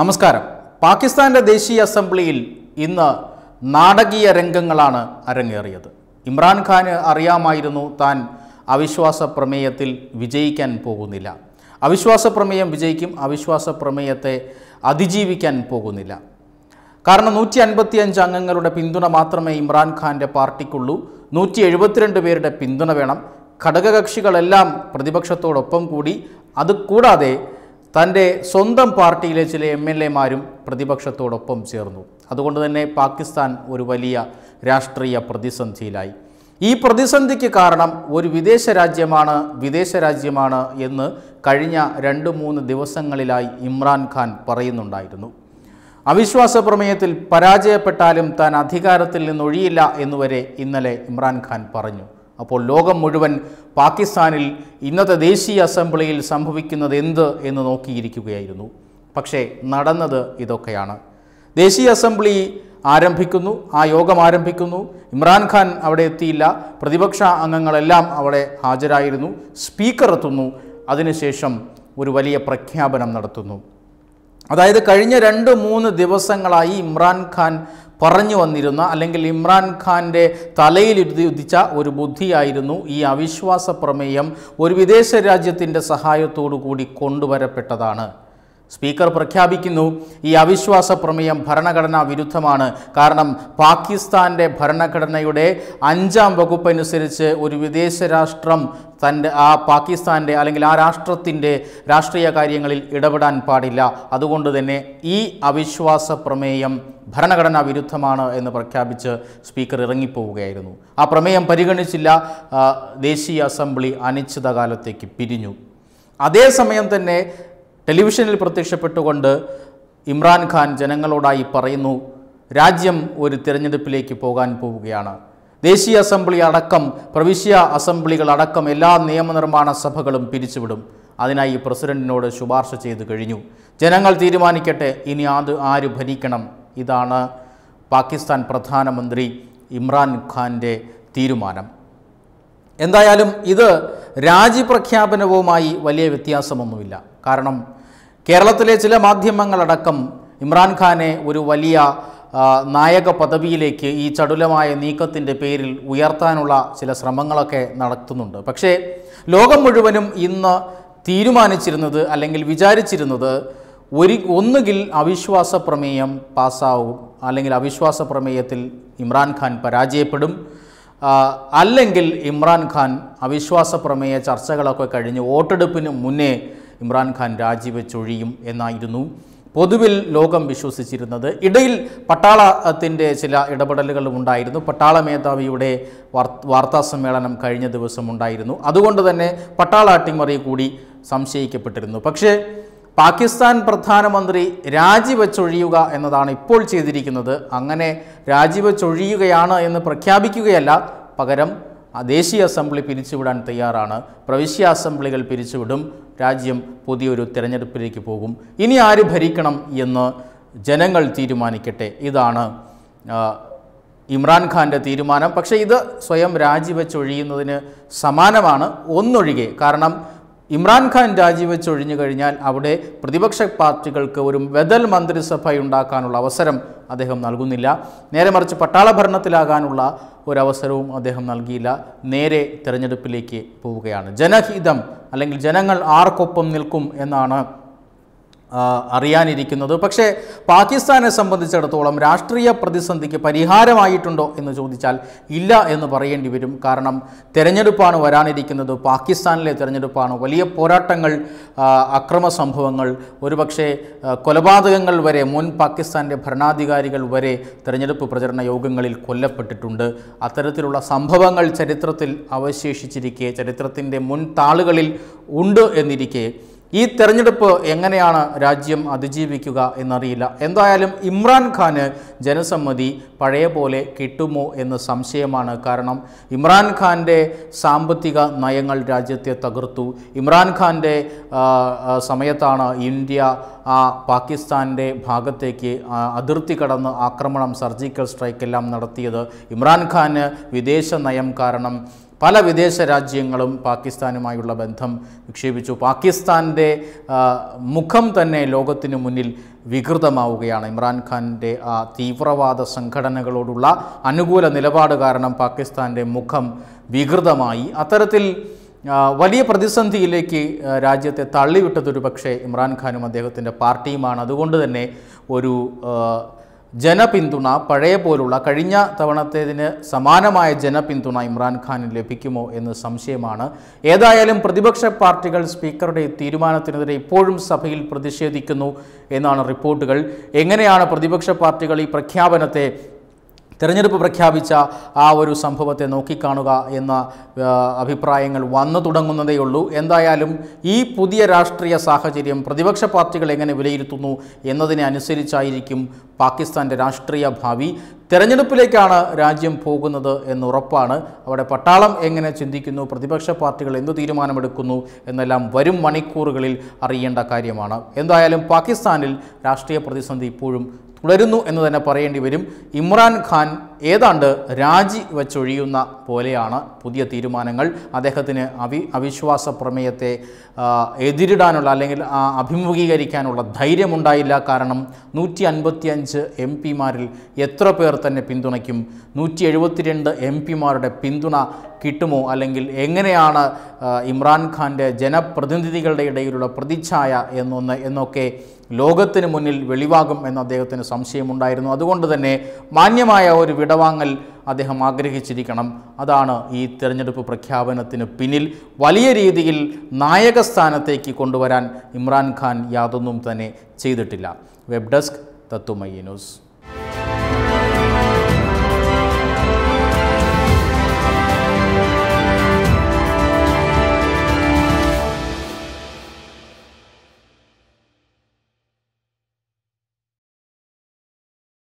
നമസ്കാരം പാകിസ്ഥാൻ്റെ ദേശീയ അസംബ്ലിയിൽ ഇന്ന് നാടകീയ രംഗങ്ങളാണ് അരങ്ങേറിയത് ഇമ്രാൻഖാന് അറിയാമായിരുന്നു താൻ അവിശ്വാസ പ്രമേയത്തിൽ വിജയിക്കാൻ പോകുന്നില്ല അവിശ്വാസ പ്രമേയം വിജയിക്കും അവിശ്വാസ പ്രമേയത്തെ അതിജീവിക്കാൻ പോകുന്നില്ല കാരണം നൂറ്റി അഞ്ച് അംഗങ്ങളുടെ പിന്തുണ മാത്രമേ ഇമ്രാൻഖാൻ്റെ പാർട്ടിക്കുള്ളൂ നൂറ്റി എഴുപത്തിരണ്ട് പേരുടെ പിന്തുണ വേണം ഘടകകക്ഷികളെല്ലാം പ്രതിപക്ഷത്തോടൊപ്പം കൂടി അത് കൂടാതെ തൻ്റെ സ്വന്തം പാർട്ടിയിലെ ചില എം എൽ എമാരും പ്രതിപക്ഷത്തോടൊപ്പം ചേർന്നു അതുകൊണ്ട് തന്നെ പാകിസ്ഥാൻ ഒരു വലിയ രാഷ്ട്രീയ പ്രതിസന്ധിയിലായി ഈ പ്രതിസന്ധിക്ക് കാരണം ഒരു വിദേശ രാജ്യമാണ് വിദേശ രാജ്യമാണ് എന്ന് കഴിഞ്ഞ രണ്ട് മൂന്ന് ദിവസങ്ങളിലായി ഇമ്രാൻഖാൻ പറയുന്നുണ്ടായിരുന്നു അവിശ്വാസ പ്രമേയത്തിൽ പരാജയപ്പെട്ടാലും താൻ അധികാരത്തിൽ നിന്നൊഴിയില്ല എന്നുവരെ ഇന്നലെ ഇമ്രാൻഖാൻ പറഞ്ഞു അപ്പോൾ ലോകം മുഴുവൻ പാകിസ്ഥാനിൽ ഇന്നത്തെ ദേശീയ അസംബ്ലിയിൽ സംഭവിക്കുന്നത് എന്ത് എന്ന് നോക്കിയിരിക്കുകയായിരുന്നു പക്ഷേ നടന്നത് ഇതൊക്കെയാണ് ദേശീയ അസംബ്ലി ആരംഭിക്കുന്നു ആ യോഗം ആരംഭിക്കുന്നു ഇമ്രാൻഖാൻ അവിടെ എത്തിയില്ല പ്രതിപക്ഷ അംഗങ്ങളെല്ലാം അവിടെ ഹാജരായിരുന്നു സ്പീക്കർ എത്തുന്നു അതിനുശേഷം ഒരു വലിയ പ്രഖ്യാപനം നടത്തുന്നു അതായത് കഴിഞ്ഞ രണ്ട് മൂന്ന് ദിവസങ്ങളായി ഇമ്രാൻഖാൻ പറഞ്ഞു വന്നിരുന്ന അല്ലെങ്കിൽ ഇമ്രാൻ ഖാൻ്റെ തലയിൽ ഉദിച്ച ഒരു ബുദ്ധിയായിരുന്നു ഈ അവിശ്വാസ പ്രമേയം ഒരു വിദേശ രാജ്യത്തിൻ്റെ സഹായത്തോടു കൂടി കൊണ്ടുവരപ്പെട്ടതാണ് സ്പീക്കർ പ്രഖ്യാപിക്കുന്നു ഈ അവിശ്വാസ പ്രമേയം ഭരണഘടനാ വിരുദ്ധമാണ് കാരണം പാകിസ്ഥാൻ്റെ ഭരണഘടനയുടെ അഞ്ചാം വകുപ്പ് അനുസരിച്ച് ഒരു വിദേശ രാഷ്ട്രം തൻ്റെ ആ പാകിസ്ഥാൻ്റെ അല്ലെങ്കിൽ ആ രാഷ്ട്രത്തിൻ്റെ രാഷ്ട്രീയ കാര്യങ്ങളിൽ ഇടപെടാൻ പാടില്ല അതുകൊണ്ട് തന്നെ ഈ അവിശ്വാസ പ്രമേയം ഭരണഘടനാ വിരുദ്ധമാണ് എന്ന് പ്രഖ്യാപിച്ച് സ്പീക്കർ ഇറങ്ങിപ്പോവുകയായിരുന്നു ആ പ്രമേയം പരിഗണിച്ചില്ല ദേശീയ അസംബ്ലി അനിശ്ചിതകാലത്തേക്ക് പിരിഞ്ഞു അതേസമയം തന്നെ ടെലിവിഷനിൽ പ്രത്യക്ഷപ്പെട്ടുകൊണ്ട് ഇമ്രാൻഖാൻ ജനങ്ങളോടായി പറയുന്നു രാജ്യം ഒരു തിരഞ്ഞെടുപ്പിലേക്ക് പോകാൻ പോവുകയാണ് ദേശീയ അസംബ്ലി അടക്കം പ്രവിശ്യ അസംബ്ലികൾ അടക്കം എല്ലാ നിയമനിർമ്മാണ സഭകളും പിരിച്ചുവിടും അതിനായി പ്രസിഡന്റിനോട് ശുപാർശ ചെയ്തു കഴിഞ്ഞു ജനങ്ങൾ തീരുമാനിക്കട്ടെ ഇനി അത് ആര് ഭരിക്കണം ഇതാണ് പാകിസ്ഥാൻ പ്രധാനമന്ത്രി ഇമ്രാൻ ഖാൻ്റെ തീരുമാനം എന്തായാലും ഇത് രാജി പ്രഖ്യാപനവുമായി വലിയ വ്യത്യാസമൊന്നുമില്ല കാരണം കേരളത്തിലെ ചില മാധ്യമങ്ങളടക്കം ഇമ്രാൻഖാനെ ഒരു വലിയ നായക പദവിയിലേക്ക് ഈ ചടുലമായ നീക്കത്തിൻ്റെ പേരിൽ ഉയർത്താനുള്ള ചില ശ്രമങ്ങളൊക്കെ നടത്തുന്നുണ്ട് പക്ഷേ ലോകം മുഴുവനും ഇന്ന് തീരുമാനിച്ചിരുന്നത് അല്ലെങ്കിൽ വിചാരിച്ചിരുന്നത് ഒരു ഒന്നുകിൽ അവിശ്വാസ പ്രമേയം പാസ്സാവും അല്ലെങ്കിൽ അവിശ്വാസ പ്രമേയത്തിൽ ഇമ്രാൻഖാൻ പരാജയപ്പെടും അല്ലെങ്കിൽ ഇമ്രാൻഖാൻ അവിശ്വാസ പ്രമേയ ചർച്ചകളൊക്കെ കഴിഞ്ഞ് വോട്ടെടുപ്പിന് മുന്നേ ഇമ്രാൻഖാൻ രാജിവെച്ചൊഴിയും എന്നായിരുന്നു പൊതുവിൽ ലോകം വിശ്വസിച്ചിരുന്നത് ഇടയിൽ പട്ടാളത്തിൻ്റെ ചില ഇടപെടലുകളും ഉണ്ടായിരുന്നു പട്ടാള മേധാവിയുടെ വാർത്താ സമ്മേളനം കഴിഞ്ഞ ദിവസം ഉണ്ടായിരുന്നു അതുകൊണ്ട് തന്നെ പട്ടാള അട്ടിമറി കൂടി സംശയിക്കപ്പെട്ടിരുന്നു പക്ഷേ പാകിസ്ഥാൻ പ്രധാനമന്ത്രി രാജിവെച്ചൊഴിയുക എന്നതാണ് ഇപ്പോൾ ചെയ്തിരിക്കുന്നത് അങ്ങനെ രാജിവെച്ചൊഴിയുകയാണ് എന്ന് പ്രഖ്യാപിക്കുകയല്ല പകരം ദേശീയ അസംബ്ലി പിരിച്ചുവിടാൻ തയ്യാറാണ് പ്രവിശ്യ അസംബ്ലികൾ പിരിച്ചുവിടും രാജ്യം പുതിയൊരു തിരഞ്ഞെടുപ്പിലേക്ക് പോകും ഇനി ആര് ഭരിക്കണം എന്ന് ജനങ്ങൾ തീരുമാനിക്കട്ടെ ഇതാണ് ഇമ്രാൻഖാൻ്റെ തീരുമാനം പക്ഷേ ഇത് സ്വയം രാജിവെച്ചൊഴിയുന്നതിന് സമാനമാണ് ഒന്നൊഴികെ കാരണം ഇമ്രാൻഖാൻ രാജിവെച്ചൊഴിഞ്ഞു കഴിഞ്ഞാൽ അവിടെ പ്രതിപക്ഷ പാർട്ടികൾക്ക് ഒരു ബദൽ ഉണ്ടാക്കാനുള്ള അവസരം അദ്ദേഹം നൽകുന്നില്ല നേരെ മറിച്ച് പട്ടാള ഭരണത്തിലാകാനുള്ള ഒരവസരവും അദ്ദേഹം നൽകിയില്ല നേരെ തിരഞ്ഞെടുപ്പിലേക്ക് പോവുകയാണ് ജനഹിതം അല്ലെങ്കിൽ ജനങ്ങൾ ആർക്കൊപ്പം നിൽക്കും എന്നാണ് അറിയാനിരിക്കുന്നത് പക്ഷേ പാകിസ്ഥാനെ സംബന്ധിച്ചിടത്തോളം രാഷ്ട്രീയ പ്രതിസന്ധിക്ക് പരിഹാരമായിട്ടുണ്ടോ എന്ന് ചോദിച്ചാൽ ഇല്ല എന്ന് പറയേണ്ടി വരും കാരണം തിരഞ്ഞെടുപ്പാണ് വരാനിരിക്കുന്നത് പാകിസ്ഥാനിലെ തിരഞ്ഞെടുപ്പാണ് വലിയ പോരാട്ടങ്ങൾ അക്രമ സംഭവങ്ങൾ ഒരുപക്ഷെ കൊലപാതകങ്ങൾ വരെ മുൻ പാകിസ്ഥാൻ്റെ ഭരണാധികാരികൾ വരെ തിരഞ്ഞെടുപ്പ് പ്രചരണ യോഗങ്ങളിൽ കൊല്ലപ്പെട്ടിട്ടുണ്ട് അത്തരത്തിലുള്ള സംഭവങ്ങൾ ചരിത്രത്തിൽ അവശേഷിച്ചിരിക്കെ ചരിത്രത്തിൻ്റെ മുൻ താളുകളിൽ ഉണ്ട് എന്നിരിക്കെ ഈ തെരഞ്ഞെടുപ്പ് എങ്ങനെയാണ് രാജ്യം അതിജീവിക്കുക എന്നറിയില്ല എന്തായാലും ഇമ്രാൻഖാന് ജനസമ്മതി പഴയ പോലെ കിട്ടുമോ എന്ന് സംശയമാണ് കാരണം ഇമ്രാൻഖാൻ്റെ സാമ്പത്തിക നയങ്ങൾ രാജ്യത്തെ തകർത്തു ഇമ്രാൻഖാൻ്റെ സമയത്താണ് ഇന്ത്യ ആ പാകിസ്ഥാൻ്റെ ഭാഗത്തേക്ക് അതിർത്തി കടന്ന് ആക്രമണം സർജിക്കൽ സ്ട്രൈക്ക് എല്ലാം നടത്തിയത് ഇമ്രാൻഖാന് വിദേശ നയം കാരണം പല വിദേശ രാജ്യങ്ങളും പാകിസ്ഥാനുമായുള്ള ബന്ധം വിക്ഷേപിച്ചു പാകിസ്ഥാൻ്റെ മുഖം തന്നെ ലോകത്തിനു മുന്നിൽ വികൃതമാവുകയാണ് ഇമ്രാൻഖാൻ്റെ ആ തീവ്രവാദ സംഘടനകളോടുള്ള അനുകൂല നിലപാട് കാരണം പാകിസ്ഥാൻ്റെ മുഖം വികൃതമായി അത്തരത്തിൽ വലിയ പ്രതിസന്ധിയിലേക്ക് രാജ്യത്തെ തള്ളിവിട്ടതൊരു പക്ഷേ ഇമ്രാൻഖാനും അദ്ദേഹത്തിൻ്റെ പാർട്ടിയുമാണ് അതുകൊണ്ട് തന്നെ ഒരു ജനപിന്തുണ പഴയ പോലുള്ള കഴിഞ്ഞ തവണത്തേതിന് സമാനമായ ജനപിന്തുണ ഇമ്രാൻഖാന് ലഭിക്കുമോ എന്ന് സംശയമാണ് ഏതായാലും പ്രതിപക്ഷ പാർട്ടികൾ സ്പീക്കറുടെ തീരുമാനത്തിനെതിരെ ഇപ്പോഴും സഭയിൽ പ്രതിഷേധിക്കുന്നു എന്നാണ് റിപ്പോർട്ടുകൾ എങ്ങനെയാണ് പ്രതിപക്ഷ പാർട്ടികൾ ഈ പ്രഖ്യാപനത്തെ തെരഞ്ഞെടുപ്പ് പ്രഖ്യാപിച്ച ആ ഒരു സംഭവത്തെ നോക്കിക്കാണുക എന്ന അഭിപ്രായങ്ങൾ വന്നു തുടങ്ങുന്നതേയുള്ളൂ എന്തായാലും ഈ പുതിയ രാഷ്ട്രീയ സാഹചര്യം പ്രതിപക്ഷ പാർട്ടികൾ എങ്ങനെ വിലയിരുത്തുന്നു എന്നതിനെ അനുസരിച്ചായിരിക്കും പാകിസ്ഥാൻ്റെ രാഷ്ട്രീയ ഭാവി തെരഞ്ഞെടുപ്പിലേക്കാണ് രാജ്യം പോകുന്നത് എന്ന് ഉറപ്പാണ് അവിടെ പട്ടാളം എങ്ങനെ ചിന്തിക്കുന്നു പ്രതിപക്ഷ പാർട്ടികൾ എന്തു തീരുമാനമെടുക്കുന്നു എന്നെല്ലാം വരും മണിക്കൂറുകളിൽ അറിയേണ്ട കാര്യമാണ് എന്തായാലും പാകിസ്ഥാനിൽ രാഷ്ട്രീയ പ്രതിസന്ധി ഇപ്പോഴും തുടരുന്നു എന്ന് തന്നെ പറയേണ്ടി വരും ഇമ്രാൻ ഖാൻ ഏതാണ്ട് രാജി വച്ചൊഴിയുന്ന പോലെയാണ് പുതിയ തീരുമാനങ്ങൾ അദ്ദേഹത്തിന് അവി അവിശ്വാസ പ്രമേയത്തെ എതിരിടാനുള്ള അല്ലെങ്കിൽ അഭിമുഖീകരിക്കാനുള്ള ധൈര്യമുണ്ടായില്ല കാരണം നൂറ്റി അൻപത്തിയഞ്ച് എം പിമാരിൽ എത്ര പേർ തന്നെ പിന്തുണയ്ക്കും നൂറ്റി എഴുപത്തിരണ്ട് എം പിമാരുടെ പിന്തുണ കിട്ടുമോ അല്ലെങ്കിൽ എങ്ങനെയാണ് ഇമ്രാൻഖാൻ്റെ ജനപ്രതിനിധികളുടെ ഇടയിലുള്ള പ്രതിച്ഛായ എന്നൊന്ന് എന്നൊക്കെ ലോകത്തിന് മുന്നിൽ വെളിവാകും എന്ന് അദ്ദേഹത്തിന് സംശയമുണ്ടായിരുന്നു അതുകൊണ്ട് തന്നെ മാന്യമായ ഒരു വിടവാങ്ങൽ അദ്ദേഹം ആഗ്രഹിച്ചിരിക്കണം അതാണ് ഈ തിരഞ്ഞെടുപ്പ് പ്രഖ്യാപനത്തിന് പിന്നിൽ വലിയ രീതിയിൽ നായകസ്ഥാനത്തേക്ക് കൊണ്ടുവരാൻ ഇമ്രാൻഖാൻ യാതൊന്നും തന്നെ ചെയ്തിട്ടില്ല വെബ് ഡെസ്ക് തത്തുമയ്യ ന്യൂസ്